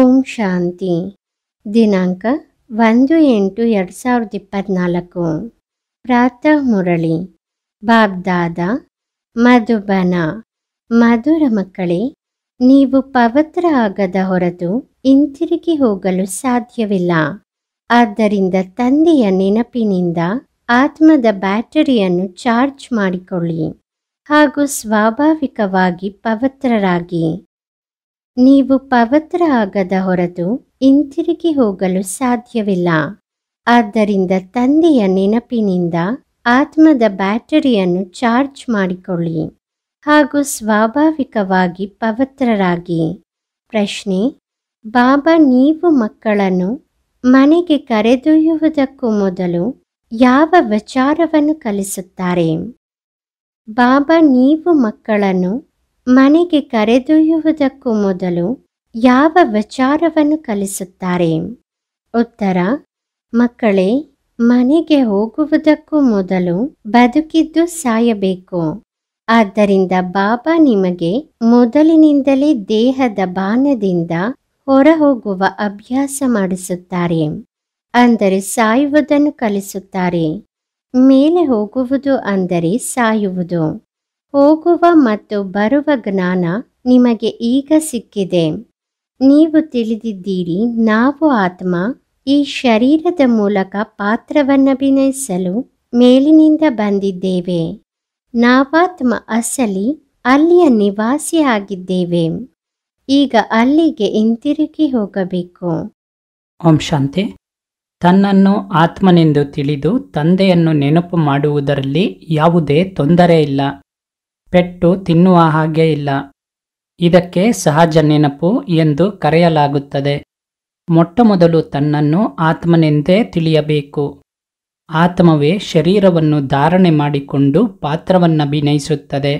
ಓಂ ಶಾಂತಿ ದಿನಾಂಕ ಒಂದು ಎಂಟು ಎರಡು ಸಾವಿರದ ಇಪ್ಪತ್ನಾಲ್ಕು ಪ್ರಾತಃ ಮುರಳಿ ಬಾಬ್ದಾದ ಮಧುಬನ ಮಧುರ ಮಕ್ಕಳೇ ನೀವು ಪವಿತ್ರ ಆಗದ ಹೊರತು ಹಿಂತಿರುಗಿ ಹೋಗಲು ಸಾಧ್ಯವಿಲ್ಲ ಆದ್ದರಿಂದ ತಂದೆಯ ನೆನಪಿನಿಂದ ಆತ್ಮದ ಬ್ಯಾಟರಿಯನ್ನು ಚಾರ್ಜ್ ಮಾಡಿಕೊಳ್ಳಿ ಹಾಗೂ ಸ್ವಾಭಾವಿಕವಾಗಿ ಪವಿತ್ರರಾಗಿ ನೀವು ಪವಿತ್ರ ಆಗದ ಹೊರತು ಹಿಂತಿರುಗಿ ಹೋಗಲು ಸಾಧ್ಯವಿಲ್ಲ ಆದ್ದರಿಂದ ತಂದೆಯ ನೆನಪಿನಿಂದ ಆತ್ಮದ ಬ್ಯಾಟರಿಯನ್ನು ಚಾರ್ಜ್ ಮಾಡಿಕೊಳ್ಳಿ ಹಾಗೂ ಸ್ವಾಭಾವಿಕವಾಗಿ ಪವಿತ್ರರಾಗಿ ಪ್ರಶ್ನೆ ಬಾಬಾ ನೀವು ಮಕ್ಕಳನ್ನು ಮನೆಗೆ ಕರೆದೊಯ್ಯುವುದಕ್ಕೂ ಮೊದಲು ಯಾವ ವಿಚಾರವನ್ನು ಕಲಿಸುತ್ತಾರೆ ಬಾಬಾ ನೀವು ಮಕ್ಕಳನ್ನು ಮನೆಗೆ ಕರೆದೊಯ್ಯುವುದಕ್ಕೂ ಮೊದಲು ಯಾವ ವಿಚಾರವನ್ನು ಕಲಿಸುತ್ತಾರೆ ಉತ್ತರ ಮಕ್ಕಳೇ ಮನೆಗೆ ಹೋಗುವುದಕ್ಕೂ ಮೊದಲು ಬದುಕಿದ್ದು ಸಾಯಬೇಕು ಆದ್ದರಿಂದ ಬಾಬಾ ನಿಮಗೆ ಮೊದಲಿನಿಂದಲೇ ದೇಹದ ಬಾಣದಿಂದ ಹೊರಹೋಗುವ ಅಭ್ಯಾಸ ಮಾಡಿಸುತ್ತಾರೆ ಅಂದರೆ ಸಾಯುವುದನ್ನು ಕಲಿಸುತ್ತಾರೆ ಮೇಲೆ ಹೋಗುವುದು ಅಂದರೆ ಸಾಯುವುದು ಹೋಗುವ ಮತ್ತು ಬರುವ ಜ್ಞಾನ ನಿಮಗೆ ಈಗ ಸಿಕ್ಕಿದೆ ನೀವು ತಿಳಿದಿದ್ದೀರಿ ನಾವು ಆತ್ಮ ಈ ಶರೀರದ ಮೂಲಕ ಪಾತ್ರವನ್ನಭಿನಯಿಸಲು ಮೇಲಿನಿಂದ ಬಂದಿದ್ದೇವೆ ನಾವಾತ್ಮ ಅಸಲಿ ಅಲ್ಲಿಯ ನಿವಾಸಿಯಾಗಿದ್ದೇವೆ ಈಗ ಅಲ್ಲಿಗೆ ಹಿಂತಿರುಗಿ ಹೋಗಬೇಕು ಓಂ ಶಾಂತಿ ತನ್ನನ್ನು ಆತ್ಮನೆಂದು ತಿಳಿದು ತಂದೆಯನ್ನು ನೆನಪು ಮಾಡುವುದರಲ್ಲಿ ಯಾವುದೇ ತೊಂದರೆ ಇಲ್ಲ ಪೆಟ್ಟು ತಿನ್ನುವ ಹಾಗೆ ಇಲ್ಲ ಇದಕ್ಕೆ ಸಹಜ ನೆನಪು ಎಂದು ಕರೆಯಲಾಗುತ್ತದೆ ಮೊಟ್ಟಮೊದಲು ತನ್ನನ್ನು ಆತ್ಮನೆಂದೇ ತಿಳಿಯಬೇಕು ಆತ್ಮವೇ ಶರೀರವನ್ನು ಧಾರಣೆ ಮಾಡಿಕೊಂಡು ಪಾತ್ರವನ್ನಭಿನಯಿಸುತ್ತದೆ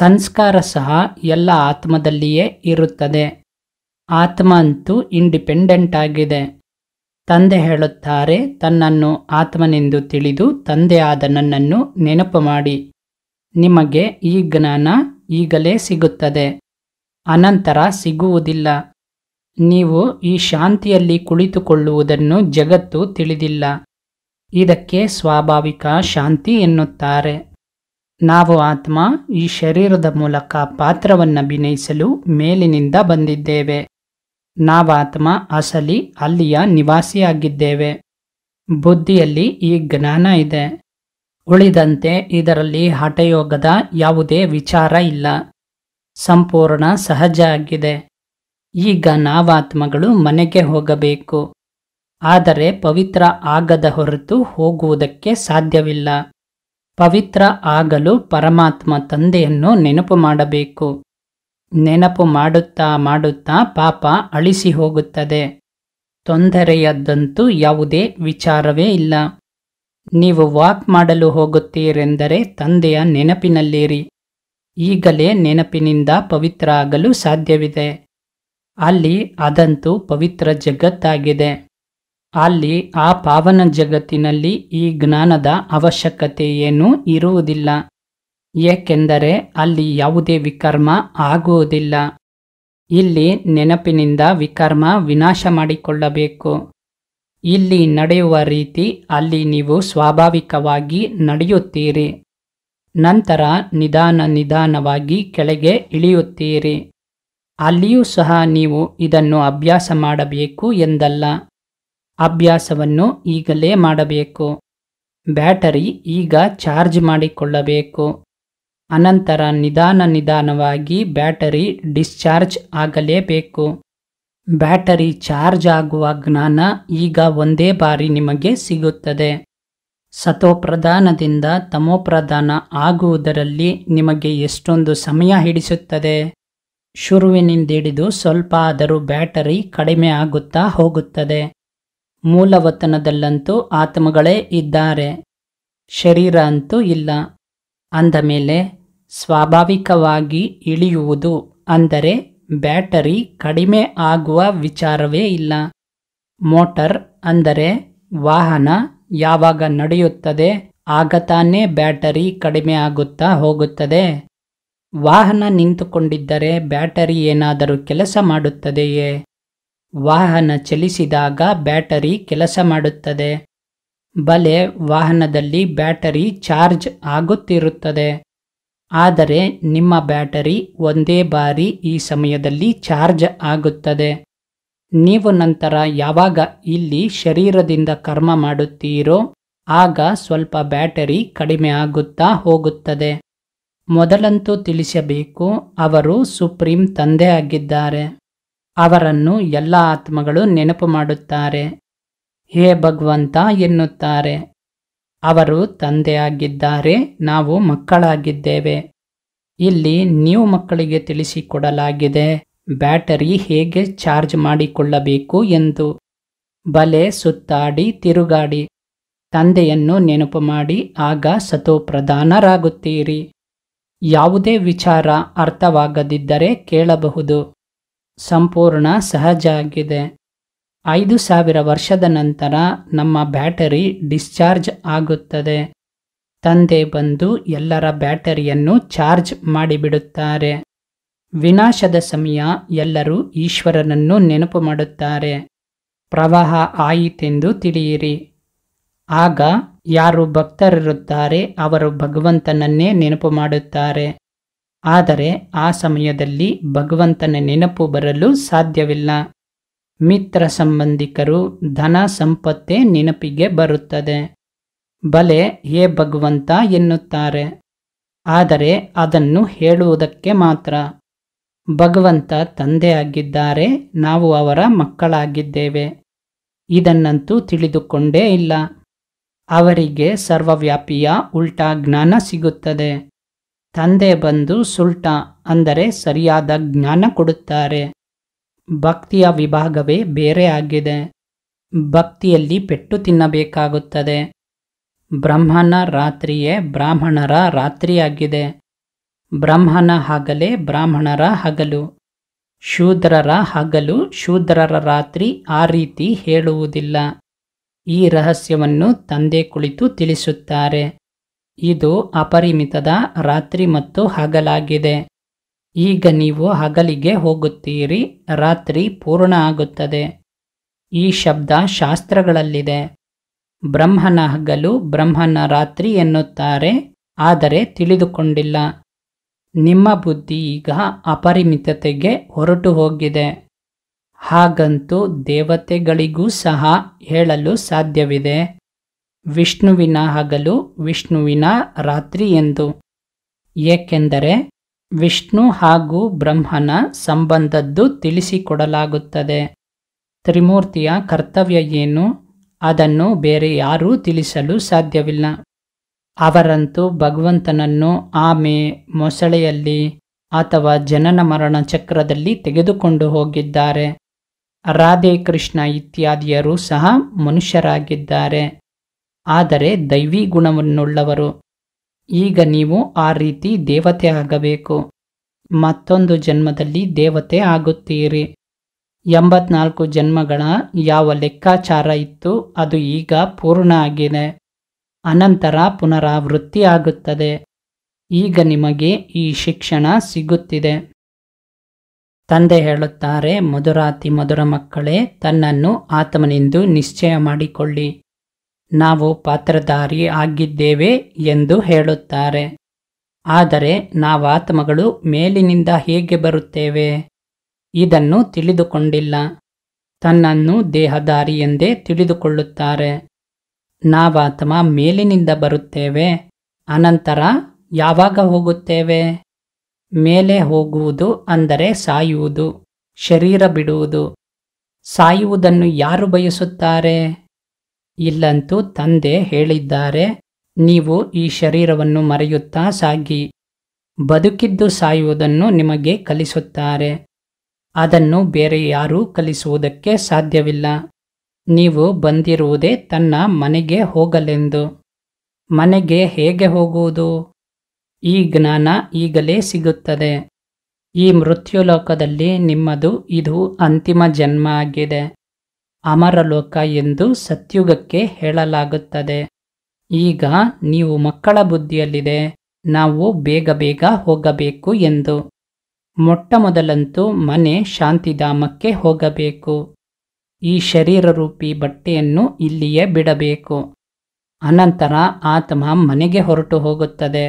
ಸಂಸ್ಕಾರ ಸಹ ಎಲ್ಲ ಆತ್ಮದಲ್ಲಿಯೇ ಇರುತ್ತದೆ ಆತ್ಮ ಅಂತೂ ಇಂಡಿಪೆಂಡೆಂಟ್ ಆಗಿದೆ ತಂದೆ ಹೇಳುತ್ತಾರೆ ತನ್ನನ್ನು ಆತ್ಮನೆಂದು ತಿಳಿದು ತಂದೆಯಾದ ನನ್ನನ್ನು ನೆನಪು ಮಾಡಿ ನಿಮಗೆ ಈ ಜ್ಞಾನ ಈಗಲೇ ಸಿಗುತ್ತದೆ ಅನಂತರ ಸಿಗುವುದಿಲ್ಲ ನೀವು ಈ ಶಾಂತಿಯಲ್ಲಿ ಕುಳಿತುಕೊಳ್ಳುವುದನ್ನು ಜಗತ್ತು ತಿಳಿದಿಲ್ಲ ಇದಕ್ಕೆ ಸ್ವಾಭಾವಿಕ ಶಾಂತಿ ಎನ್ನುತ್ತಾರೆ ನಾವು ಆತ್ಮ ಈ ಶರೀರದ ಮೂಲಕ ಪಾತ್ರವನ್ನು ಅಭಿನಯಿಸಲು ಮೇಲಿನಿಂದ ಬಂದಿದ್ದೇವೆ ಆತ್ಮ ಅಸಲಿ ಅಲ್ಲಿಯ ನಿವಾಸಿಯಾಗಿದ್ದೇವೆ ಬುದ್ಧಿಯಲ್ಲಿ ಈ ಜ್ಞಾನ ಇದೆ ಉಳಿದಂತೆ ಇದರಲ್ಲಿ ಹಠಯೋಗದ ಯಾವುದೇ ವಿಚಾರ ಇಲ್ಲ ಸಂಪೂರ್ಣ ಸಹಜ ಆಗಿದೆ ಈಗ ನಾವಾತ್ಮಗಳು ಮನೆಗೆ ಹೋಗಬೇಕು ಆದರೆ ಪವಿತ್ರ ಆಗದ ಹೊರತು ಹೋಗುವುದಕ್ಕೆ ಸಾಧ್ಯವಿಲ್ಲ ಪವಿತ್ರ ಆಗಲು ಪರಮಾತ್ಮ ತಂದೆಯನ್ನು ನೆನಪು ಮಾಡಬೇಕು ನೆನಪು ಮಾಡುತ್ತಾ ಮಾಡುತ್ತಾ ಪಾಪ ಅಳಿಸಿ ಹೋಗುತ್ತದೆ ತೊಂದರೆಯದ್ದಂತೂ ಯಾವುದೇ ವಿಚಾರವೇ ಇಲ್ಲ ನೀವು ವಾಕ್ ಮಾಡಲು ಹೋಗುತ್ತೀರೆಂದರೆ ತಂದೆಯ ನೆನಪಿನಲ್ಲಿರಿ ಈಗಲೇ ನೆನಪಿನಿಂದ ಪವಿತ್ರ ಆಗಲು ಸಾಧ್ಯವಿದೆ ಅಲ್ಲಿ ಅದಂತೂ ಪವಿತ್ರ ಜಗತ್ತಾಗಿದೆ ಅಲ್ಲಿ ಆ ಪಾವನ ಜಗತ್ತಿನಲ್ಲಿ ಈ ಜ್ಞಾನದ ಅವಶ್ಯಕತೆ ಏನೂ ಇರುವುದಿಲ್ಲ ಏಕೆಂದರೆ ಅಲ್ಲಿ ಯಾವುದೇ ವಿಕರ್ಮ ಆಗುವುದಿಲ್ಲ ಇಲ್ಲಿ ನೆನಪಿನಿಂದ ವಿಕರ್ಮ ವಿನಾಶ ಮಾಡಿಕೊಳ್ಳಬೇಕು ಇಲ್ಲಿ ನಡೆಯುವ ರೀತಿ ಅಲ್ಲಿ ನೀವು ಸ್ವಾಭಾವಿಕವಾಗಿ ನಡೆಯುತ್ತೀರಿ ನಂತರ ನಿಧಾನ ನಿಧಾನವಾಗಿ ಕೆಳಗೆ ಇಳಿಯುತ್ತೀರಿ ಅಲ್ಲಿಯೂ ಸಹ ನೀವು ಇದನ್ನು ಅಭ್ಯಾಸ ಮಾಡಬೇಕು ಎಂದಲ್ಲ ಅಭ್ಯಾಸವನ್ನು ಈಗಲೇ ಮಾಡಬೇಕು ಬ್ಯಾಟರಿ ಈಗ ಚಾರ್ಜ್ ಮಾಡಿಕೊಳ್ಳಬೇಕು ಅನಂತರ ನಿಧಾನ ನಿಧಾನವಾಗಿ ಬ್ಯಾಟರಿ ಡಿಸ್ಚಾರ್ಜ್ ಆಗಲೇಬೇಕು ಬ್ಯಾಟರಿ ಚಾರ್ಜ್ ಆಗುವ ಜ್ಞಾನ ಈಗ ಒಂದೇ ಬಾರಿ ನಿಮಗೆ ಸಿಗುತ್ತದೆ ಸತೋಪ್ರಧಾನದಿಂದ ತಮೋಪ್ರಧಾನ ಆಗುವುದರಲ್ಲಿ ನಿಮಗೆ ಎಷ್ಟೊಂದು ಸಮಯ ಹಿಡಿಸುತ್ತದೆ ಶುರುವಿನಿಂದ ಹಿಡಿದು ಸ್ವಲ್ಪ ಆದರೂ ಬ್ಯಾಟರಿ ಕಡಿಮೆ ಆಗುತ್ತಾ ಹೋಗುತ್ತದೆ ಮೂಲವತನದಲ್ಲಂತೂ ಆತ್ಮಗಳೇ ಇದ್ದಾರೆ ಶರೀರ ಅಂತೂ ಇಲ್ಲ ಅಂದ ಮೇಲೆ ಸ್ವಾಭಾವಿಕವಾಗಿ ಇಳಿಯುವುದು ಅಂದರೆ ಬ್ಯಾಟರಿ ಕಡಿಮೆ ಆಗುವ ವಿಚಾರವೇ ಇಲ್ಲ ಮೋಟರ್ ಅಂದರೆ ವಾಹನ ಯಾವಾಗ ನಡೆಯುತ್ತದೆ ಆಗ ತಾನೇ ಬ್ಯಾಟರಿ ಕಡಿಮೆ ಆಗುತ್ತಾ ಹೋಗುತ್ತದೆ ವಾಹನ ನಿಂತುಕೊಂಡಿದ್ದರೆ ಬ್ಯಾಟರಿ ಏನಾದರೂ ಕೆಲಸ ಮಾಡುತ್ತದೆಯೇ ವಾಹನ ಚಲಿಸಿದಾಗ ಬ್ಯಾಟರಿ ಕೆಲಸ ಮಾಡುತ್ತದೆ ಬಲೆ ವಾಹನದಲ್ಲಿ ಬ್ಯಾಟರಿ ಚಾರ್ಜ್ ಆಗುತ್ತಿರುತ್ತದೆ ಆದರೆ ನಿಮ್ಮ ಬ್ಯಾಟರಿ ಒಂದೇ ಬಾರಿ ಈ ಸಮಯದಲ್ಲಿ ಚಾರ್ಜ್ ಆಗುತ್ತದೆ ನೀವು ನಂತರ ಯಾವಾಗ ಇಲ್ಲಿ ಶರೀರದಿಂದ ಕರ್ಮ ಮಾಡುತ್ತೀರೋ ಆಗ ಸ್ವಲ್ಪ ಬ್ಯಾಟರಿ ಕಡಿಮೆ ಆಗುತ್ತಾ ಹೋಗುತ್ತದೆ ಮೊದಲಂತೂ ತಿಳಿಸಬೇಕು ಅವರು ಸುಪ್ರೀಂ ತಂದೆ ಆಗಿದ್ದಾರೆ ಅವರನ್ನು ಎಲ್ಲ ಆತ್ಮಗಳು ನೆನಪು ಮಾಡುತ್ತಾರೆ ಹೇ ಭಗವಂತ ಎನ್ನುತ್ತಾರೆ ಅವರು ತಂದೆಯಾಗಿದ್ದಾರೆ ನಾವು ಮಕ್ಕಳಾಗಿದ್ದೇವೆ ಇಲ್ಲಿ ನೀವು ಮಕ್ಕಳಿಗೆ ತಿಳಿಸಿಕೊಡಲಾಗಿದೆ ಬ್ಯಾಟರಿ ಹೇಗೆ ಚಾರ್ಜ್ ಮಾಡಿಕೊಳ್ಳಬೇಕು ಎಂದು ಬಲೆ ಸುತ್ತಾಡಿ ತಿರುಗಾಡಿ ತಂದೆಯನ್ನು ನೆನಪು ಮಾಡಿ ಆಗ ಸತೋಪ್ರಧಾನರಾಗುತ್ತೀರಿ ಯಾವುದೇ ವಿಚಾರ ಅರ್ಥವಾಗದಿದ್ದರೆ ಕೇಳಬಹುದು ಸಂಪೂರ್ಣ ಸಹಜ ಆಗಿದೆ ಐದು ಸಾವಿರ ವರ್ಷದ ನಂತರ ನಮ್ಮ ಬ್ಯಾಟರಿ ಡಿಸ್ಚಾರ್ಜ್ ಆಗುತ್ತದೆ ತಂದೆ ಬಂದು ಎಲ್ಲರ ಬ್ಯಾಟರಿಯನ್ನು ಚಾರ್ಜ್ ಮಾಡಿಬಿಡುತ್ತಾರೆ ವಿನಾಶದ ಸಮಯ ಎಲ್ಲರೂ ಈಶ್ವರನನ್ನು ನೆನಪು ಮಾಡುತ್ತಾರೆ ಪ್ರವಾಹ ಆಯಿತೆಂದು ತಿಳಿಯಿರಿ ಆಗ ಯಾರು ಭಕ್ತರಿರುತ್ತಾರೆ ಅವರು ಭಗವಂತನನ್ನೇ ನೆನಪು ಮಾಡುತ್ತಾರೆ ಆದರೆ ಆ ಸಮಯದಲ್ಲಿ ಭಗವಂತನ ನೆನಪು ಬರಲು ಸಾಧ್ಯವಿಲ್ಲ ಮಿತ್ರ ಸಂಬಂಧಿಕರು ಧನ ಸಂಪತ್ತೆ ನೆನಪಿಗೆ ಬರುತ್ತದೆ ಬಲೆ ಹೇ ಭಗವಂತ ಎನ್ನುತ್ತಾರೆ ಆದರೆ ಅದನ್ನು ಹೇಳುವುದಕ್ಕೆ ಮಾತ್ರ ಭಗವಂತ ತಂದೆಯಾಗಿದ್ದಾರೆ ನಾವು ಅವರ ಮಕ್ಕಳಾಗಿದ್ದೇವೆ ಇದನ್ನಂತೂ ತಿಳಿದುಕೊಂಡೇ ಇಲ್ಲ ಅವರಿಗೆ ಸರ್ವವ್ಯಾಪಿಯ ಉಲ್ಟಾ ಜ್ಞಾನ ಸಿಗುತ್ತದೆ ತಂದೆ ಬಂದು ಸುಲ್ಟ ಅಂದರೆ ಸರಿಯಾದ ಜ್ಞಾನ ಕೊಡುತ್ತಾರೆ ಭಕ್ತಿಯ ವಿಭಾಗವೇ ಬೇರೆ ಆಗಿದೆ ಭಕ್ತಿಯಲ್ಲಿ ಪೆಟ್ಟು ತಿನ್ನಬೇಕಾಗುತ್ತದೆ ಬ್ರಹ್ಮನ ರಾತ್ರಿಯೇ ಬ್ರಾಹ್ಮಣರ ರಾತ್ರಿಯಾಗಿದೆ ಬ್ರಹ್ಮನ ಹಗಲೇ ಬ್ರಾಹ್ಮಣರ ಹಗಲು ಶೂದ್ರರ ಹಗಲು ಶೂದ್ರರ ರಾತ್ರಿ ಆ ರೀತಿ ಹೇಳುವುದಿಲ್ಲ ಈ ರಹಸ್ಯವನ್ನು ತಂದೆ ಕುಳಿತು ತಿಳಿಸುತ್ತಾರೆ ಇದು ಅಪರಿಮಿತದ ರಾತ್ರಿ ಮತ್ತು ಹಗಲಾಗಿದೆ ಈಗ ನೀವು ಹಗಲಿಗೆ ಹೋಗುತ್ತೀರಿ ರಾತ್ರಿ ಪೂರ್ಣ ಆಗುತ್ತದೆ ಈ ಶಬ್ದ ಶಾಸ್ತ್ರಗಳಲ್ಲಿದೆ ಬ್ರಹ್ಮನ ಹಗಲು ಬ್ರಹ್ಮನ ರಾತ್ರಿ ಎನ್ನುತ್ತಾರೆ ಆದರೆ ತಿಳಿದುಕೊಂಡಿಲ್ಲ ನಿಮ್ಮ ಬುದ್ಧಿ ಈಗ ಅಪರಿಮಿತತೆಗೆ ಹೊರಟು ಹೋಗಿದೆ ಹಾಗಂತೂ ದೇವತೆಗಳಿಗೂ ಸಹ ಹೇಳಲು ಸಾಧ್ಯವಿದೆ ವಿಷ್ಣುವಿನ ಹಗಲು ವಿಷ್ಣುವಿನ ರಾತ್ರಿ ಎಂದು ಏಕೆಂದರೆ ವಿಷ್ಣು ಹಾಗೂ ಬ್ರಹ್ಮನ ಸಂಬಂಧದ್ದು ತಿಳಿಸಿಕೊಡಲಾಗುತ್ತದೆ ತ್ರಿಮೂರ್ತಿಯ ಕರ್ತವ್ಯ ಏನು ಅದನ್ನು ಬೇರೆ ಯಾರೂ ತಿಳಿಸಲು ಸಾಧ್ಯವಿಲ್ಲ ಅವರಂತೂ ಭಗವಂತನನ್ನು ಆಮೆ ಮೊಸಳೆಯಲ್ಲಿ ಅಥವಾ ಜನನ ಮರಣ ಚಕ್ರದಲ್ಲಿ ತೆಗೆದುಕೊಂಡು ಹೋಗಿದ್ದಾರೆ ರಾಧೆ ಕೃಷ್ಣ ಇತ್ಯಾದಿಯರು ಸಹ ಮನುಷ್ಯರಾಗಿದ್ದಾರೆ ಆದರೆ ದೈವೀ ಗುಣವನ್ನುಳ್ಳವರು ಈಗ ನೀವು ಆ ರೀತಿ ದೇವತೆ ಆಗಬೇಕು ಮತ್ತೊಂದು ಜನ್ಮದಲ್ಲಿ ದೇವತೆ ಆಗುತ್ತೀರಿ ಎಂಬತ್ನಾಲ್ಕು ಜನ್ಮಗಳ ಯಾವ ಲೆಕ್ಕಾಚಾರ ಇತ್ತು ಅದು ಈಗ ಪೂರ್ಣ ಆಗಿದೆ ಅನಂತರ ಪುನರಾವೃತ್ತಿ ಆಗುತ್ತದೆ ಈಗ ನಿಮಗೆ ಈ ಶಿಕ್ಷಣ ಸಿಗುತ್ತಿದೆ ತಂದೆ ಹೇಳುತ್ತಾರೆ ಮಧುರಾತಿ ಮಧುರ ಮಕ್ಕಳೇ ತನ್ನನ್ನು ಆತಮನೆಂದು ನಿಶ್ಚಯ ಮಾಡಿಕೊಳ್ಳಿ ನಾವು ಪಾತ್ರಧಾರಿ ಆಗಿದ್ದೇವೆ ಎಂದು ಹೇಳುತ್ತಾರೆ ಆದರೆ ನಾವಾತ್ಮಗಳು ಮೇಲಿನಿಂದ ಹೇಗೆ ಬರುತ್ತೇವೆ ಇದನ್ನು ತಿಳಿದುಕೊಂಡಿಲ್ಲ ತನ್ನನ್ನು ದೇಹದಾರಿ ಎಂದೇ ತಿಳಿದುಕೊಳ್ಳುತ್ತಾರೆ ನಾವಾತ್ಮ ಮೇಲಿನಿಂದ ಬರುತ್ತೇವೆ ಅನಂತರ ಯಾವಾಗ ಹೋಗುತ್ತೇವೆ ಮೇಲೆ ಹೋಗುವುದು ಅಂದರೆ ಸಾಯುವುದು ಶರೀರ ಬಿಡುವುದು ಸಾಯುವುದನ್ನು ಯಾರು ಬಯಸುತ್ತಾರೆ ಇಲ್ಲಂತೂ ತಂದೆ ಹೇಳಿದ್ದಾರೆ ನೀವು ಈ ಶರೀರವನ್ನು ಮರೆಯುತ್ತಾ ಸಾಗಿ ಬದುಕಿದ್ದು ಸಾಯುವುದನ್ನು ನಿಮಗೆ ಕಲಿಸುತ್ತಾರೆ ಅದನ್ನು ಬೇರೆ ಯಾರೂ ಕಲಿಸುವುದಕ್ಕೆ ಸಾಧ್ಯವಿಲ್ಲ ನೀವು ಬಂದಿರುವುದೇ ತನ್ನ ಮನೆಗೆ ಹೋಗಲೆಂದು ಮನೆಗೆ ಹೇಗೆ ಹೋಗುವುದು ಈ ಜ್ಞಾನ ಈಗಲೇ ಸಿಗುತ್ತದೆ ಈ ಮೃತ್ಯುಲೋಕದಲ್ಲಿ ನಿಮ್ಮದು ಇದು ಅಂತಿಮ ಜನ್ಮ ಆಗಿದೆ ಅಮರಲೋಕ ಎಂದು ಸತ್ಯುಗಕ್ಕೆ ಹೇಳಲಾಗುತ್ತದೆ ಈಗ ನೀವು ಮಕ್ಕಳ ಬುದ್ಧಿಯಲ್ಲಿದೆ ನಾವು ಬೇಗ ಬೇಗ ಹೋಗಬೇಕು ಎಂದು ಮೊಟ್ಟಮೊದಲಂತೂ ಮನೆ ಶಾಂತಿಧಾಮಕ್ಕೆ ಹೋಗಬೇಕು ಈ ಶರೀರರೂಪಿ ಬಟ್ಟೆಯನ್ನು ಇಲ್ಲಿಯೇ ಬಿಡಬೇಕು ಅನಂತರ ಆತ್ಮ ಮನೆಗೆ ಹೊರಟು ಹೋಗುತ್ತದೆ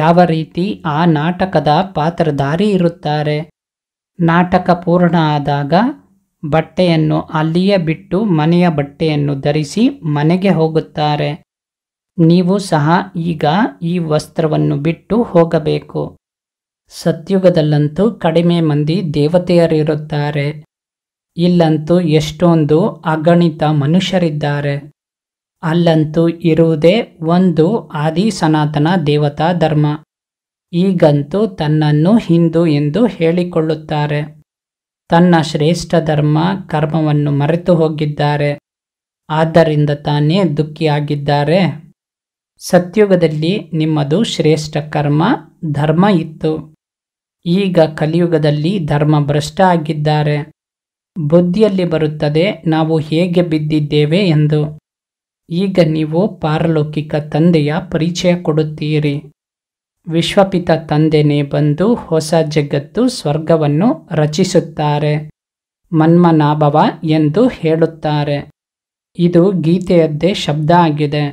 ಯಾವ ರೀತಿ ಆ ನಾಟಕದ ಪಾತ್ರಧಾರಿ ಇರುತ್ತಾರೆ ನಾಟಕ ಪೂರ್ಣ ಆದಾಗ ಬಟ್ಟೆಯನ್ನು ಅಲ್ಲಿಯೇ ಬಿಟ್ಟು ಮನೆಯ ಬಟ್ಟೆಯನ್ನು ಧರಿಸಿ ಮನೆಗೆ ಹೋಗುತ್ತಾರೆ ನೀವು ಸಹ ಈಗ ಈ ವಸ್ತ್ರವನ್ನು ಬಿಟ್ಟು ಹೋಗಬೇಕು ಸತ್ಯುಗದಲ್ಲಂತೂ ಕಡಿಮೆ ಮಂದಿ ದೇವತೆಯರಿರುತ್ತಾರೆ ಇಲ್ಲಂತೂ ಎಷ್ಟೊಂದು ಅಗಣಿತ ಮನುಷ್ಯರಿದ್ದಾರೆ ಅಲ್ಲಂತೂ ಇರುವುದೇ ಒಂದು ಆದಿ ಸನಾತನ ದೇವತಾ ಧರ್ಮ ಈಗಂತೂ ತನ್ನನ್ನು ಹಿಂದೂ ಎಂದು ಹೇಳಿಕೊಳ್ಳುತ್ತಾರೆ ತನ್ನ ಶ್ರೇಷ್ಠ ಧರ್ಮ ಕರ್ಮವನ್ನು ಮರೆತು ಹೋಗಿದ್ದಾರೆ ಆದ್ದರಿಂದ ತಾನೇ ದುಃಖಿಯಾಗಿದ್ದಾರೆ ಸತ್ಯುಗದಲ್ಲಿ ನಿಮ್ಮದು ಶ್ರೇಷ್ಠ ಕರ್ಮ ಧರ್ಮ ಇತ್ತು ಈಗ ಕಲಿಯುಗದಲ್ಲಿ ಧರ್ಮ ಭ್ರಷ್ಟ ಆಗಿದ್ದಾರೆ ಬುದ್ಧಿಯಲ್ಲಿ ಬರುತ್ತದೆ ನಾವು ಹೇಗೆ ಬಿದ್ದಿದ್ದೇವೆ ಎಂದು ಈಗ ನೀವು ಪಾರಲೌಕಿಕ ತಂದೆಯ ಪರಿಚಯ ಕೊಡುತ್ತೀರಿ ವಿಶ್ವಪಿತ ತಂದೆನೇ ಬಂದು ಹೊಸ ಜಗತ್ತು ಸ್ವರ್ಗವನ್ನು ರಚಿಸುತ್ತಾರೆ ಮನ್ಮನಾಭವ ಎಂದು ಹೇಳುತ್ತಾರೆ ಇದು ಗೀತೆಯದ್ದೇ ಶಬ್ದ ಆಗಿದೆ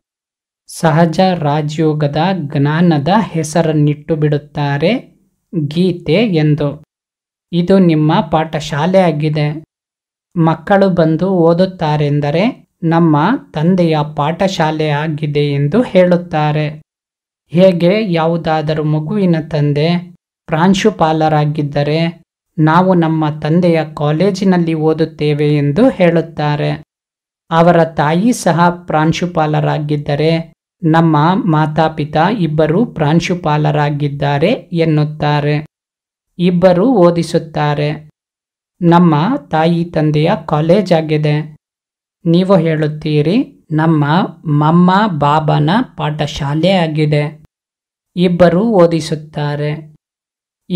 ಸಹಜ ರಾಜಯೋಗದ ಜ್ಞಾನದ ಹೆಸರನ್ನಿಟ್ಟು ಬಿಡುತ್ತಾರೆ ಗೀತೆ ಎಂದು ಇದು ನಿಮ್ಮ ಪಾಠಶಾಲೆ ಆಗಿದೆ ಮಕ್ಕಳು ಬಂದು ಓದುತ್ತಾರೆಂದರೆ ನಮ್ಮ ತಂದೆಯ ಪಾಠಶಾಲೆ ಆಗಿದೆ ಎಂದು ಹೇಳುತ್ತಾರೆ ಹೇಗೆ ಯಾವುದಾದರೂ ಮಗುವಿನ ತಂದೆ ಪ್ರಾಂಶುಪಾಲರಾಗಿದ್ದರೆ ನಾವು ನಮ್ಮ ತಂದೆಯ ಕಾಲೇಜಿನಲ್ಲಿ ಓದುತ್ತೇವೆ ಎಂದು ಹೇಳುತ್ತಾರೆ ಅವರ ತಾಯಿ ಸಹ ಪ್ರಾಂಶುಪಾಲರಾಗಿದ್ದರೆ ನಮ್ಮ ಮಾತಾಪಿತಾ ಇಬ್ಬರೂ ಪ್ರಾಂಶುಪಾಲರಾಗಿದ್ದಾರೆ ಎನ್ನುತ್ತಾರೆ ಇಬ್ಬರು ಓದಿಸುತ್ತಾರೆ ನಮ್ಮ ತಾಯಿ ತಂದೆಯ ಕಾಲೇಜ್ ಆಗಿದೆ ನೀವು ಹೇಳುತ್ತೀರಿ ನಮ್ಮ ಮಮ್ಮ ಬಾಬನ ಪಾಠಶಾಲೆ ಆಗಿದೆ ಇಬ್ಬರು ಓದಿಸುತ್ತಾರೆ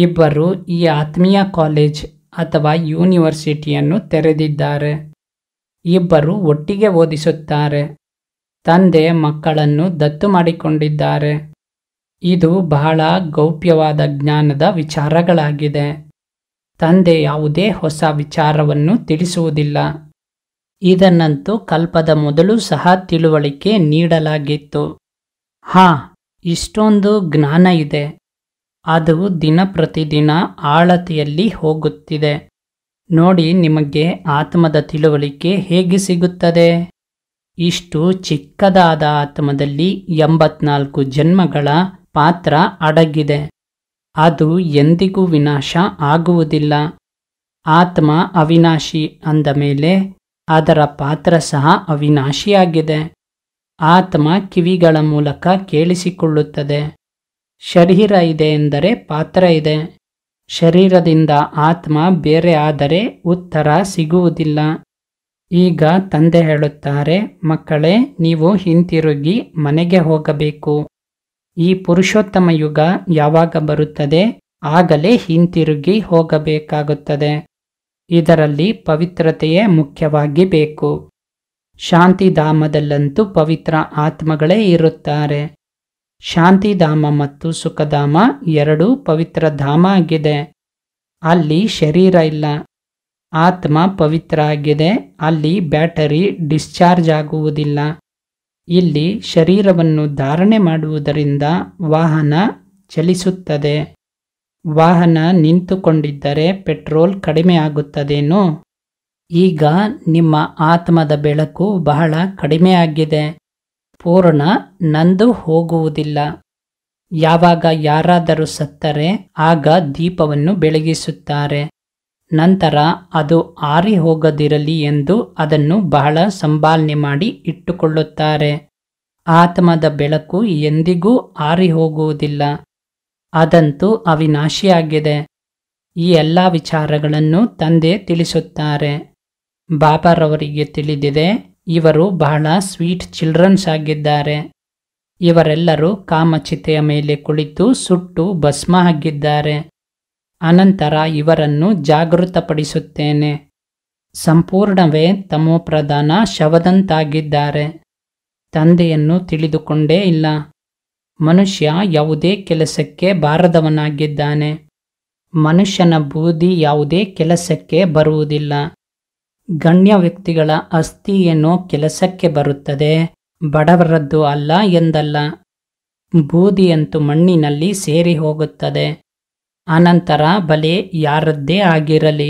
ಇಬ್ಬರು ಈ ಆತ್ಮೀಯ ಕಾಲೇಜ್ ಅಥವಾ ಯೂನಿವರ್ಸಿಟಿಯನ್ನು ತೆರೆದಿದ್ದಾರೆ ಇಬ್ಬರು ಒಟ್ಟಿಗೆ ಓದಿಸುತ್ತಾರೆ ತಂದೆ ಮಕ್ಕಳನ್ನು ದತ್ತು ಮಾಡಿಕೊಂಡಿದ್ದಾರೆ ಇದು ಬಹಳ ಗೌಪ್ಯವಾದ ಜ್ಞಾನದ ವಿಚಾರಗಳಾಗಿದೆ ತಂದೆ ಯಾವುದೇ ಹೊಸ ವಿಚಾರವನ್ನು ತಿಳಿಸುವುದಿಲ್ಲ ಇದನ್ನಂತೂ ಕಲ್ಪದ ಮೊದಲು ಸಹ ತಿಳುವಳಿಕೆ ನೀಡಲಾಗಿತ್ತು ಹಾಂ ಇಷ್ಟೊಂದು ಜ್ಞಾನ ಇದೆ ಅದು ದಿನ ಪ್ರತಿದಿನ ಆಳತೆಯಲ್ಲಿ ಹೋಗುತ್ತಿದೆ ನೋಡಿ ನಿಮಗೆ ಆತ್ಮದ ತಿಳುವಳಿಕೆ ಹೇಗೆ ಸಿಗುತ್ತದೆ ಇಷ್ಟು ಚಿಕ್ಕದಾದ ಆತ್ಮದಲ್ಲಿ ಎಂಬತ್ನಾಲ್ಕು ಜನ್ಮಗಳ ಪಾತ್ರ ಅಡಗಿದೆ ಅದು ಎಂದಿಗೂ ವಿನಾಶ ಆಗುವುದಿಲ್ಲ ಆತ್ಮ ಅವಿನಾಶಿ ಅಂದ ಮೇಲೆ ಅದರ ಪಾತ್ರ ಸಹ ಅವಿನಾಶಿಯಾಗಿದೆ ಆತ್ಮ ಕಿವಿಗಳ ಮೂಲಕ ಕೇಳಿಸಿಕೊಳ್ಳುತ್ತದೆ ಶರೀರ ಇದೆ ಎಂದರೆ ಪಾತ್ರ ಇದೆ ಶರೀರದಿಂದ ಆತ್ಮ ಬೇರೆ ಆದರೆ ಉತ್ತರ ಸಿಗುವುದಿಲ್ಲ ಈಗ ತಂದೆ ಹೇಳುತ್ತಾರೆ ಮಕ್ಕಳೇ ನೀವು ಹಿಂತಿರುಗಿ ಮನೆಗೆ ಹೋಗಬೇಕು ಈ ಪುರುಷೋತ್ತಮ ಯುಗ ಯಾವಾಗ ಬರುತ್ತದೆ ಆಗಲೇ ಹಿಂತಿರುಗಿ ಹೋಗಬೇಕಾಗುತ್ತದೆ ಇದರಲ್ಲಿ ಪವಿತ್ರತೆಯೇ ಮುಖ್ಯವಾಗಿ ಬೇಕು ಶಾಂತಿಧಾಮದಲ್ಲಂತೂ ಪವಿತ್ರ ಆತ್ಮಗಳೇ ಇರುತ್ತಾರೆ ಶಾಂತಿಧಾಮ ಮತ್ತು ಸುಖಧಾಮ ಎರಡೂ ಪವಿತ್ರ ಧಾಮ ಆಗಿದೆ ಅಲ್ಲಿ ಶರೀರ ಇಲ್ಲ ಆತ್ಮ ಪವಿತ್ರ ಆಗಿದೆ ಅಲ್ಲಿ ಬ್ಯಾಟರಿ ಡಿಸ್ಚಾರ್ಜ್ ಆಗುವುದಿಲ್ಲ ಇಲ್ಲಿ ಶರೀರವನ್ನು ಧಾರಣೆ ಮಾಡುವುದರಿಂದ ವಾಹನ ಚಲಿಸುತ್ತದೆ ವಾಹನ ನಿಂತುಕೊಂಡಿದ್ದರೆ ಪೆಟ್ರೋಲ್ ಕಡಿಮೆ ಆಗುತ್ತದೇನೋ ಈಗ ನಿಮ್ಮ ಆತ್ಮದ ಬೆಳಕು ಬಹಳ ಕಡಿಮೆಯಾಗಿದೆ ಪೂರ್ಣ ನಂದು ಹೋಗುವುದಿಲ್ಲ ಯಾವಾಗ ಯಾರಾದರೂ ಸತ್ತರೆ ಆಗ ದೀಪವನ್ನು ಬೆಳಗಿಸುತ್ತಾರೆ ನಂತರ ಅದು ಆರಿ ಹೋಗದಿರಲಿ ಎಂದು ಅದನ್ನು ಬಹಳ ಸಂಭಾಲನೆ ಮಾಡಿ ಇಟ್ಟುಕೊಳ್ಳುತ್ತಾರೆ ಆತ್ಮದ ಬೆಳಕು ಎಂದಿಗೂ ಆರಿ ಹೋಗುವುದಿಲ್ಲ ಅದಂತೂ ಅವಿನಾಶಿಯಾಗಿದೆ ಈ ಎಲ್ಲ ವಿಚಾರಗಳನ್ನು ತಂದೆ ತಿಳಿಸುತ್ತಾರೆ ಬಾಬಾರವರಿಗೆ ತಿಳಿದಿದೆ ಇವರು ಬಹಳ ಸ್ವೀಟ್ ಚಿಲ್ಡ್ರನ್ಸ್ ಆಗಿದ್ದಾರೆ ಇವರೆಲ್ಲರೂ ಕಾಮಚಿತೆಯ ಮೇಲೆ ಕುಳಿತು ಸುಟ್ಟು ಭಸ್ಮ ಹಾಕಿದ್ದಾರೆ ಅನಂತರ ಇವರನ್ನು ಜಾಗೃತಪಡಿಸುತ್ತೇನೆ ಸಂಪೂರ್ಣವೇ ಪ್ರಧಾನ ಶವದಂತಾಗಿದ್ದಾರೆ ತಂದೆಯನ್ನು ತಿಳಿದುಕೊಂಡೇ ಇಲ್ಲ ಮನುಷ್ಯ ಯಾವುದೇ ಕೆಲಸಕ್ಕೆ ಬಾರದವನಾಗಿದ್ದಾನೆ ಮನುಷ್ಯನ ಬೂದಿ ಯಾವುದೇ ಕೆಲಸಕ್ಕೆ ಬರುವುದಿಲ್ಲ ಗಣ್ಯ ವ್ಯಕ್ತಿಗಳ ಅಸ್ಥಿ ಕೆಲಸಕ್ಕೆ ಬರುತ್ತದೆ ಬಡವರದ್ದು ಅಲ್ಲ ಎಂದಲ್ಲ ಬೂದಿಯಂತೂ ಮಣ್ಣಿನಲ್ಲಿ ಸೇರಿ ಹೋಗುತ್ತದೆ ಅನಂತರ ಬಲೆ ಯಾರದ್ದೇ ಆಗಿರಲಿ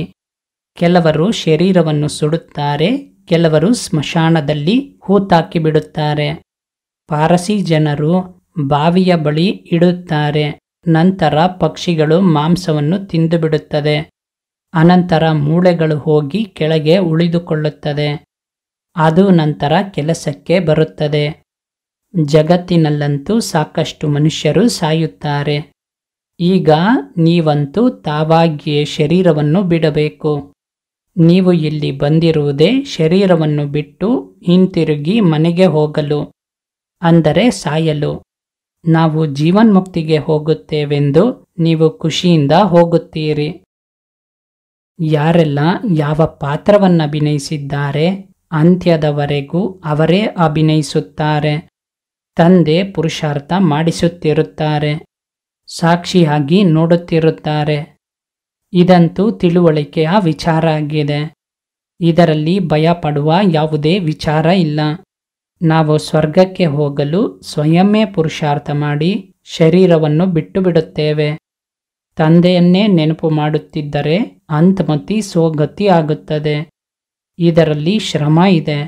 ಕೆಲವರು ಶರೀರವನ್ನು ಸುಡುತ್ತಾರೆ ಕೆಲವರು ಸ್ಮಶಾನದಲ್ಲಿ ಹೂತಾಕಿ ಬಿಡುತ್ತಾರೆ ಪಾರಸಿ ಜನರು ಬಾವಿಯ ಬಳಿ ಇಡುತ್ತಾರೆ ನಂತರ ಪಕ್ಷಿಗಳು ಮಾಂಸವನ್ನು ತಿಂದುಬಿಡುತ್ತದೆ ಅನಂತರ ಮೂಳೆಗಳು ಹೋಗಿ ಕೆಳಗೆ ಉಳಿದುಕೊಳ್ಳುತ್ತದೆ ಅದು ನಂತರ ಕೆಲಸಕ್ಕೆ ಬರುತ್ತದೆ ಜಗತ್ತಿನಲ್ಲಂತೂ ಸಾಕಷ್ಟು ಮನುಷ್ಯರು ಸಾಯುತ್ತಾರೆ ಈಗ ನೀವಂತೂ ತಾವಾಗಿಯೇ ಶರೀರವನ್ನು ಬಿಡಬೇಕು ನೀವು ಇಲ್ಲಿ ಬಂದಿರುವುದೇ ಶರೀರವನ್ನು ಬಿಟ್ಟು ಹಿಂತಿರುಗಿ ಮನೆಗೆ ಹೋಗಲು ಅಂದರೆ ಸಾಯಲು ನಾವು ಜೀವನ್ಮುಕ್ತಿಗೆ ಹೋಗುತ್ತೇವೆಂದು ನೀವು ಖುಷಿಯಿಂದ ಹೋಗುತ್ತೀರಿ ಯಾರೆಲ್ಲ ಯಾವ ಪಾತ್ರವನ್ನು ಅಭಿನಯಿಸಿದ್ದಾರೆ ಅಂತ್ಯದವರೆಗೂ ಅವರೇ ಅಭಿನಯಿಸುತ್ತಾರೆ ತಂದೆ ಪುರುಷಾರ್ಥ ಮಾಡಿಸುತ್ತಿರುತ್ತಾರೆ ಸಾಕ್ಷಿಯಾಗಿ ನೋಡುತ್ತಿರುತ್ತಾರೆ ಇದಂತೂ ತಿಳುವಳಿಕೆಯ ವಿಚಾರ ಆಗಿದೆ ಇದರಲ್ಲಿ ಭಯಪಡುವ ಯಾವುದೇ ವಿಚಾರ ಇಲ್ಲ ನಾವು ಸ್ವರ್ಗಕ್ಕೆ ಹೋಗಲು ಸ್ವಯಮೇ ಪುರುಷಾರ್ಥ ಮಾಡಿ ಶರೀರವನ್ನು ಬಿಟ್ಟು ಬಿಡುತ್ತೇವೆ ತಂದೆಯನ್ನೇ ನೆನಪು ಮಾಡುತ್ತಿದ್ದರೆ ಅಂತಮತಿ ಸೋಗತಿ ಆಗುತ್ತದೆ ಇದರಲ್ಲಿ ಶ್ರಮ ಇದೆ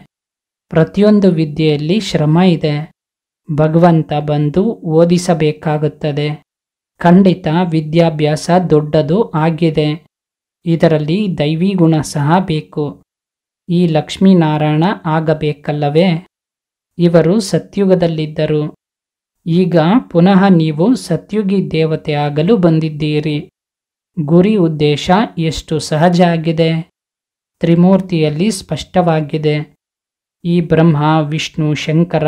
ಪ್ರತಿಯೊಂದು ವಿದ್ಯೆಯಲ್ಲಿ ಶ್ರಮ ಇದೆ ಭಗವಂತ ಬಂದು ಓದಿಸಬೇಕಾಗುತ್ತದೆ ಖಂಡಿತ ವಿದ್ಯಾಭ್ಯಾಸ ದೊಡ್ಡದು ಆಗಿದೆ ಇದರಲ್ಲಿ ದೈವಿ ಗುಣ ಸಹ ಬೇಕು ಈ ಲಕ್ಷ್ಮೀನಾರಾಯಣ ಆಗಬೇಕಲ್ಲವೇ ಇವರು ಸತ್ಯುಗದಲ್ಲಿದ್ದರು ಈಗ ಪುನಃ ನೀವು ಸತ್ಯುಗಿ ದೇವತೆ ಆಗಲು ಬಂದಿದ್ದೀರಿ ಗುರಿ ಉದ್ದೇಶ ಎಷ್ಟು ಸಹಜ ಆಗಿದೆ ತ್ರಿಮೂರ್ತಿಯಲ್ಲಿ ಸ್ಪಷ್ಟವಾಗಿದೆ ಈ ಬ್ರಹ್ಮ ವಿಷ್ಣು ಶಂಕರ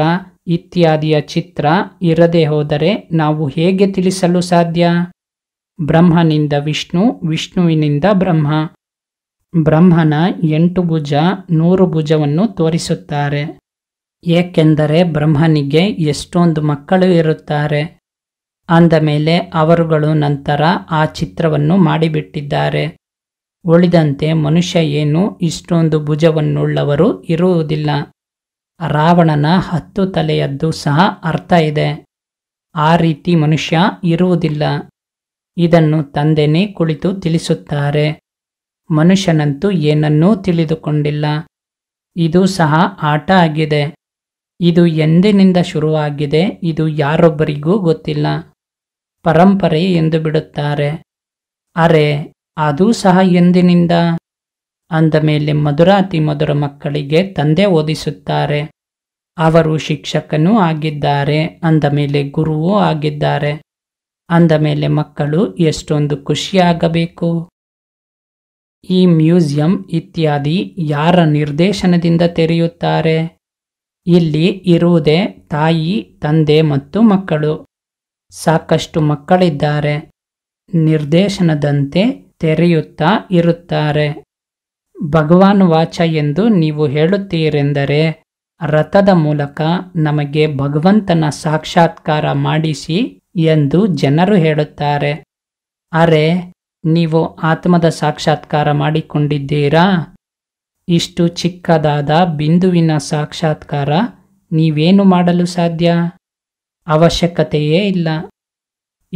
ಇತ್ಯಾದಿಯ ಚಿತ್ರ ಇರದೆ ಹೋದರೆ ನಾವು ಹೇಗೆ ತಿಳಿಸಲು ಸಾಧ್ಯ ಬ್ರಹ್ಮನಿಂದ ವಿಷ್ಣು ವಿಷ್ಣುವಿನಿಂದ ಬ್ರಹ್ಮ ಬ್ರಹ್ಮನ ಎಂಟು ಭುಜ ನೂರು ಭುಜವನ್ನು ತೋರಿಸುತ್ತಾರೆ ಏಕೆಂದರೆ ಬ್ರಹ್ಮನಿಗೆ ಎಷ್ಟೊಂದು ಮಕ್ಕಳು ಇರುತ್ತಾರೆ ಅಂದಮೇಲೆ ಅವರುಗಳು ನಂತರ ಆ ಚಿತ್ರವನ್ನು ಮಾಡಿಬಿಟ್ಟಿದ್ದಾರೆ ಉಳಿದಂತೆ ಮನುಷ್ಯ ಏನು ಇಷ್ಟೊಂದು ಭುಜವನ್ನುಳ್ಳವರು ಇರುವುದಿಲ್ಲ ರಾವಣನ ಹತ್ತು ತಲೆಯದ್ದು ಸಹ ಅರ್ಥ ಇದೆ ಆ ರೀತಿ ಮನುಷ್ಯ ಇರುವುದಿಲ್ಲ ಇದನ್ನು ತಂದೆನೇ ಕುಳಿತು ತಿಳಿಸುತ್ತಾರೆ ಮನುಷ್ಯನಂತೂ ಏನನ್ನೂ ತಿಳಿದುಕೊಂಡಿಲ್ಲ ಇದು ಸಹ ಆಟ ಆಗಿದೆ ಇದು ಎಂದಿನಿಂದ ಶುರುವಾಗಿದೆ ಇದು ಯಾರೊಬ್ಬರಿಗೂ ಗೊತ್ತಿಲ್ಲ ಪರಂಪರೆ ಎಂದು ಬಿಡುತ್ತಾರೆ ಅರೆ ಅದೂ ಸಹ ಎಂದಿನಿಂದ ಅಂದ ಮೇಲೆ ಮಧುರಾತಿ ಮಧುರ ಮಕ್ಕಳಿಗೆ ತಂದೆ ಓದಿಸುತ್ತಾರೆ ಅವರು ಶಿಕ್ಷಕನೂ ಆಗಿದ್ದಾರೆ ಅಂದ ಮೇಲೆ ಗುರುವೂ ಆಗಿದ್ದಾರೆ ಅಂದ ಮೇಲೆ ಮಕ್ಕಳು ಎಷ್ಟೊಂದು ಖುಷಿಯಾಗಬೇಕು ಈ ಮ್ಯೂಸಿಯಂ ಇತ್ಯಾದಿ ಯಾರ ನಿರ್ದೇಶನದಿಂದ ತೆರೆಯುತ್ತಾರೆ ಇಲ್ಲಿ ಇರುವುದೇ ತಾಯಿ ತಂದೆ ಮತ್ತು ಮಕ್ಕಳು ಸಾಕಷ್ಟು ಮಕ್ಕಳಿದ್ದಾರೆ ನಿರ್ದೇಶನದಂತೆ ತೆರೆಯುತ್ತಾ ಇರುತ್ತಾರೆ ಭಗವಾನ್ ವಾಚ ಎಂದು ನೀವು ಹೇಳುತ್ತೀರೆಂದರೆ ರಥದ ಮೂಲಕ ನಮಗೆ ಭಗವಂತನ ಸಾಕ್ಷಾತ್ಕಾರ ಮಾಡಿಸಿ ಎಂದು ಜನರು ಹೇಳುತ್ತಾರೆ ಅರೆ ನೀವು ಆತ್ಮದ ಸಾಕ್ಷಾತ್ಕಾರ ಮಾಡಿಕೊಂಡಿದ್ದೀರಾ ಇಷ್ಟು ಚಿಕ್ಕದಾದ ಬಿಂದುವಿನ ಸಾಕ್ಷಾತ್ಕಾರ ನೀವೇನು ಮಾಡಲು ಸಾಧ್ಯ ಅವಶ್ಯಕತೆಯೇ ಇಲ್ಲ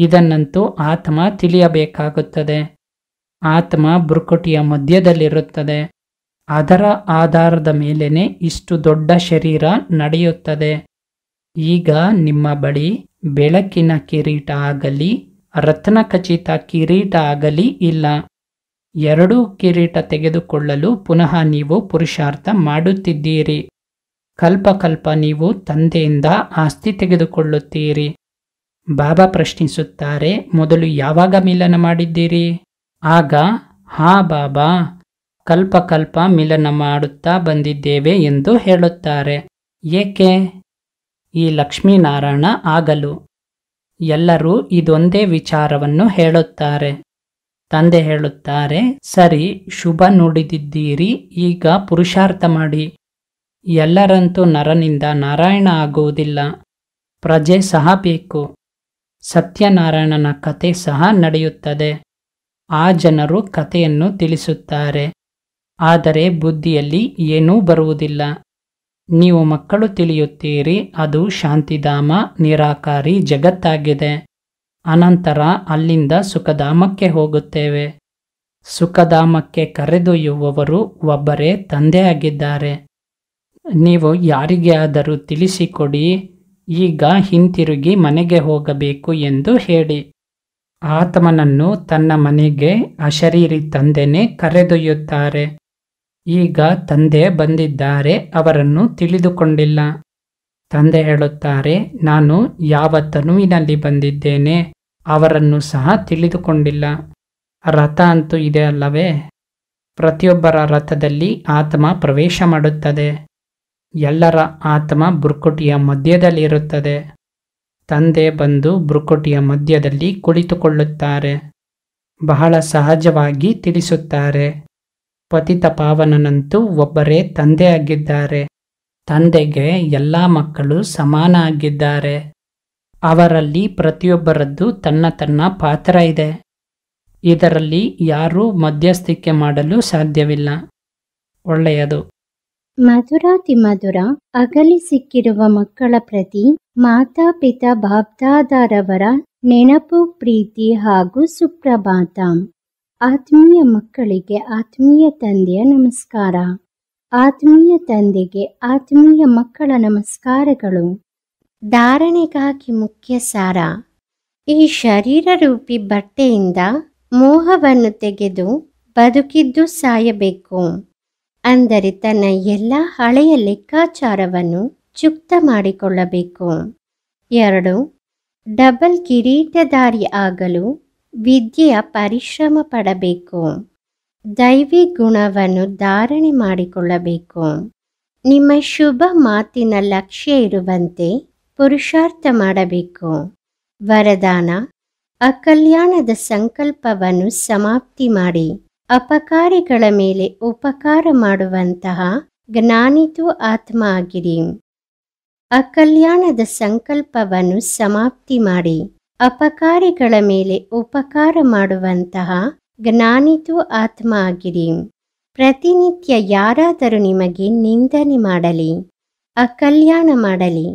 ಇದನ್ನಂತೂ ಆತ್ಮ ತಿಳಿಯಬೇಕಾಗುತ್ತದೆ ಆತ್ಮ ಬುರುಕುಟಿಯ ಮಧ್ಯದಲ್ಲಿರುತ್ತದೆ ಅದರ ಆಧಾರದ ಮೇಲೇನೆ ಇಷ್ಟು ದೊಡ್ಡ ಶರೀರ ನಡೆಯುತ್ತದೆ ಈಗ ನಿಮ್ಮ ಬಳಿ ಬೆಳಕಿನ ಕಿರೀಟ ಆಗಲಿ ರತ್ನಖಚಿತ ಕಿರೀಟ ಆಗಲಿ ಇಲ್ಲ ಎರಡೂ ಕಿರೀಟ ತೆಗೆದುಕೊಳ್ಳಲು ಪುನಃ ನೀವು ಪುರುಷಾರ್ಥ ಮಾಡುತ್ತಿದ್ದೀರಿ ಕಲ್ಪಕಲ್ಪ ನೀವು ತಂದೆಯಿಂದ ಆಸ್ತಿ ತೆಗೆದುಕೊಳ್ಳುತ್ತೀರಿ ಬಾಬಾ ಪ್ರಶ್ನಿಸುತ್ತಾರೆ ಮೊದಲು ಯಾವಾಗ ಮಿಲನ ಮಾಡಿದ್ದೀರಿ ಆಗ ಹಾ ಬಾಬಾ ಕಲ್ಪಕಲ್ಪ ಮಿಲನ ಮಾಡುತ್ತಾ ಬಂದಿದ್ದೇವೆ ಎಂದು ಹೇಳುತ್ತಾರೆ ಏಕೆ ಈ ಲಕ್ಷ್ಮೀನಾರಾಯಣ ಆಗಲು ಎಲ್ಲರೂ ಇದೊಂದೇ ವಿಚಾರವನ್ನು ಹೇಳುತ್ತಾರೆ ತಂದೆ ಹೇಳುತ್ತಾರೆ ಸರಿ ಶುಭ ನುಡಿದಿದ್ದೀರಿ ಈಗ ಪುರುಷಾರ್ಥ ಮಾಡಿ ಎಲ್ಲರಂತೂ ನರನಿಂದ ನಾರಾಯಣ ಆಗುವುದಿಲ್ಲ ಪ್ರಜೆ ಸಹ ಬೇಕು ಸತ್ಯನಾರಾಯಣನ ಕತೆ ಸಹ ನಡೆಯುತ್ತದೆ ಆ ಜನರು ಕಥೆಯನ್ನು ತಿಳಿಸುತ್ತಾರೆ ಆದರೆ ಬುದ್ಧಿಯಲ್ಲಿ ಏನೂ ಬರುವುದಿಲ್ಲ ನೀವು ಮಕ್ಕಳು ತಿಳಿಯುತ್ತೀರಿ ಅದು ಶಾಂತಿಧಾಮ ನಿರಾಕಾರಿ ಜಗತ್ತಾಗಿದೆ ಅನಂತರ ಅಲ್ಲಿಂದ ಸುಖಧಾಮಕ್ಕೆ ಹೋಗುತ್ತೇವೆ ಸುಖಧಾಮಕ್ಕೆ ಕರೆದೊಯ್ಯುವವರು ಒಬ್ಬರೇ ತಂದೆಯಾಗಿದ್ದಾರೆ ನೀವು ಯಾರಿಗೆ ಆದರೂ ತಿಳಿಸಿಕೊಡಿ ಈಗ ಹಿಂತಿರುಗಿ ಮನೆಗೆ ಹೋಗಬೇಕು ಎಂದು ಹೇಳಿ ಆತಮನನ್ನು ತನ್ನ ಮನೆಗೆ ಅಶರೀರಿ ತಂದೆನೇ ಕರೆದೊಯ್ಯುತ್ತಾರೆ ಈಗ ತಂದೆ ಬಂದಿದ್ದಾರೆ ಅವರನ್ನು ತಿಳಿದುಕೊಂಡಿಲ್ಲ ತಂದೆ ಹೇಳುತ್ತಾರೆ ನಾನು ಯಾವ ತನುವಿನಲ್ಲಿ ಬಂದಿದ್ದೇನೆ ಅವರನ್ನು ಸಹ ತಿಳಿದುಕೊಂಡಿಲ್ಲ ರಥ ಅಂತೂ ಇದೆ ಅಲ್ಲವೇ ಪ್ರತಿಯೊಬ್ಬರ ರಥದಲ್ಲಿ ಆತ್ಮ ಪ್ರವೇಶ ಮಾಡುತ್ತದೆ ಎಲ್ಲರ ಆತ್ಮ ಬುರ್ಕುಟಿಯ ಮಧ್ಯದಲ್ಲಿರುತ್ತದೆ ತಂದೆ ಬಂದು ಬುರುಕುಟಿಯ ಮಧ್ಯದಲ್ಲಿ ಕುಳಿತುಕೊಳ್ಳುತ್ತಾರೆ ಬಹಳ ಸಹಜವಾಗಿ ತಿಳಿಸುತ್ತಾರೆ ಪತಿತ ಪಾವನನಂತೂ ಒಬ್ಬರೇ ತಂದೆಯಾಗಿದ್ದಾರೆ ತಂದೆಗೆ ಎಲ್ಲ ಮಕ್ಕಳು ಸಮಾನ ಆಗಿದ್ದಾರೆ ಅವರಲ್ಲಿ ಪ್ರತಿಯೊಬ್ಬರದ್ದು ತನ್ನ ತನ್ನ ಪಾತ್ರ ಇದೆ ಇದರಲ್ಲಿ ಯಾರೂ ಮಧ್ಯಸ್ಥಿಕೆ ಮಾಡಲು ಸಾಧ್ಯವಿಲ್ಲ ಒಳ್ಳೆಯದು ಮಧುರಾತಿ ಮಧುರ ಅಗಲಿ ಸಿಕ್ಕಿರುವ ಮಕ್ಕಳ ಪ್ರತಿ ಮಾತಾಪಿತಾ ಬಾಬ್ದಾದಾರವರ ನೆನಪು ಪ್ರೀತಿ ಹಾಗೂ ಸುಪ್ರಭಾತ ಆತ್ಮೀಯ ಮಕ್ಕಳಿಗೆ ಆತ್ಮೀಯ ತಂದೆಯ ನಮಸ್ಕಾರ ಆತ್ಮೀಯ ತಂದೆಗೆ ಆತ್ಮೀಯ ಮಕ್ಕಳ ನಮಸ್ಕಾರಗಳು ಧಾರಣೆಗಾಗಿ ಮುಖ್ಯ ಸಾರ ಈ ಶರೀರ ರೂಪಿ ಬಟ್ಟೆಯಿಂದ ಮೋಹವನ್ನು ತೆಗೆದು ಬದುಕಿದ್ದು ಸಾಯಬೇಕು ಅಂದರೆ ತನ್ನ ಎಲ್ಲ ಹಳೆಯ ಲೆಕ್ಕಾಚಾರವನ್ನು ಚುಕ್ತ ಮಾಡಿಕೊಳ್ಳಬೇಕು ಎರಡು ಡಬಲ್ ಕಿರೀಟಧಾರಿ ಆಗಲು ವಿದ್ಯೆಯ ಪರಿಶ್ರಮ ಪಡಬೇಕು ದೈವಿ ಗುಣವನ್ನು ಧಾರಣೆ ಮಾಡಿಕೊಳ್ಳಬೇಕು ನಿಮ್ಮ ಶುಭ ಮಾತಿನ ಲಕ್ಷ್ಯ ಇರುವಂತೆ ಪುರುಷಾರ್ಥ ಮಾಡಬೇಕು ವರದಾನ ಅಕಲ್ಯಾಣದ ಸಂಕಲ್ಪವನ್ನು ಸಮಾಪ್ತಿ ಮಾಡಿ ಅಪಕಾರಿಗಳ ಮೇಲೆ ಉಪಕಾರ ಮಾಡುವಂತಹ ಜ್ಞಾನಿತು ಆತ್ಮ ಆಗಿರಿ ಅಕಲ್ಯಾಣದ ಸಂಕಲ್ಪವನ್ನು ಸಮಾಪ್ತಿ ಮಾಡಿ ಅಪಕಾರಿಗಳ ಮೇಲೆ ಉಪಕಾರ ಮಾಡುವಂತಹ ಜ್ಞಾನಿತು ಆತ್ಮ ಆಗಿರಿ ಪ್ರತಿನಿತ್ಯ ಯಾರಾದರೂ ನಿಮಗೆ ನಿಂದನೆ ಮಾಡಲಿ ಅಕಲ್ಯಾಣ ಮಾಡಲಿ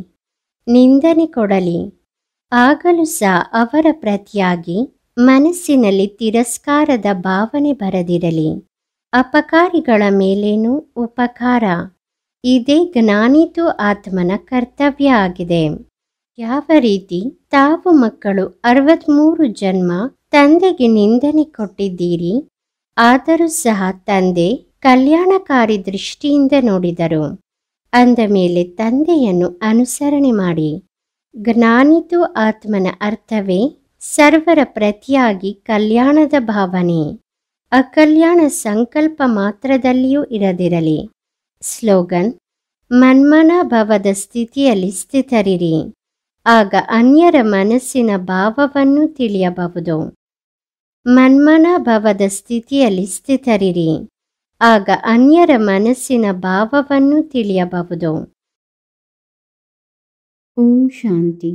ನಿಂದನೆ ಕೊಡಲಿ ಆಗಲೂ ಸಹ ಅವರ ಪ್ರತಿಯಾಗಿ ಮನಸ್ಸಿನಲ್ಲಿ ತಿರಸ್ಕಾರದ ಭಾವನೆ ಬರದಿರಲಿ ಅಪಕಾರಿಗಳ ಮೇಲೇನು ಉಪಕಾರ ಇದೇ ಜ್ಞಾನಿತು ಆತ್ಮನ ಕರ್ತವ್ಯ ಆಗಿದೆ ಯಾವ ರೀತಿ ತಾವು ಮಕ್ಕಳು ಅರವತ್ಮೂರು ಜನ್ಮ ತಂದೆಗೆ ನಿಂದನೆ ಕೊಟ್ಟಿದ್ದೀರಿ ಆದರೂ ಸಹ ತಂದೆ ಕಲ್ಯಾಣಕಾರಿ ದೃಷ್ಟಿಯಿಂದ ನೋಡಿದರು ಅಂದ ಮೇಲೆ ತಂದೆಯನ್ನು ಅನುಸರಣೆ ಮಾಡಿ ಜ್ಞಾನಿತು ಆತ್ಮನ ಅರ್ಥವೇ ಸರ್ವರ ಪ್ರತಿಯಾಗಿ ಕಲ್ಯಾಣದ ಭಾವನೆ ಅಕಲ್ಯಾಣ ಸಂಕಲ್ಪ ಮಾತ್ರದಲ್ಲಿಯೂ ಇರದಿರಲಿ ಸ್ಲೋಗನ್ ಮನ್ಮನಾಭವದ ಸ್ಥಿತಿಯಲ್ಲಿ ಸ್ಥಿತರಿರಿ ಆಗ ಅನ್ಯರ ಮನಸ್ಸಿನ ಭಾವವನ್ನು ತಿಳಿಯಬಹುದು ಮನ್ಮನಾಭವದ ಸ್ಥಿತಿಯಲ್ಲಿ ಸ್ಥಿತರಿರಿ ಆಗ ಅನ್ಯರ ಮನಸ್ಸಿನ ಭಾವವನ್ನು ತಿಳಿಯಬಹುದು ಓಂ ಶಾಂತಿ